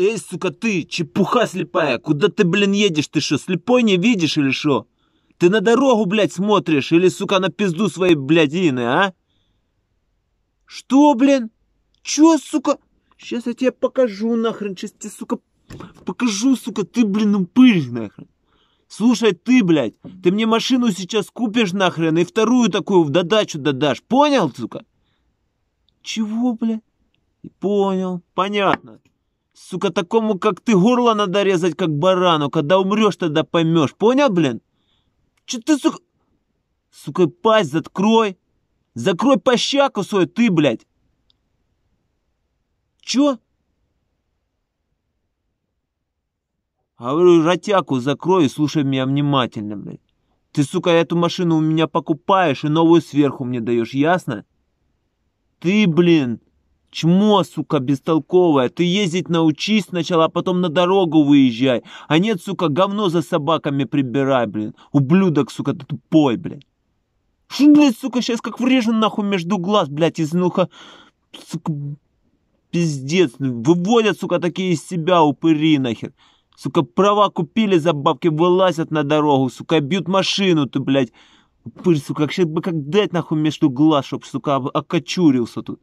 Эй, сука, ты, чепуха слепая, куда ты, блин, едешь? Ты что, слепой не видишь или что? Ты на дорогу, блядь, смотришь или, сука, на пизду своей блядины, а? Что, блин? Чё, сука? Сейчас я тебе покажу, нахрен, сейчас тебе, сука, покажу, сука, ты, блин, упырь, ну, нахрен. Слушай, ты, блядь, ты мне машину сейчас купишь, нахрен, и вторую такую в додачу додашь, понял, сука? Чего, блядь? Понял, понятно. Сука, такому, как ты, горло надо резать, как барану. Когда умрешь, тогда поймешь. Понял, блин? Че ты, сука... Сука, пасть закрой, Закрой пощаку свою, ты, блядь. Чё? Говорю, ротяку закрой и слушай меня внимательно, блядь. Ты, сука, эту машину у меня покупаешь и новую сверху мне даешь, ясно? Ты, блин, Чмо, сука, бестолковая. Ты ездить научись сначала, а потом на дорогу выезжай. А нет, сука, говно за собаками прибирай, блин. Ублюдок, сука, ты тупой, блин. Что, блядь, сука, сейчас как врежу нахуй между глаз, блядь, из нуха. Сука, пиздец. Выводят, сука, такие из себя упыри нахер. Сука, права купили за бабки, вылазят на дорогу, сука, бьют машину, ты, блядь. пырь, сука, как сейчас бы как дать нахуй между глаз, чтоб, сука, окочурился тут.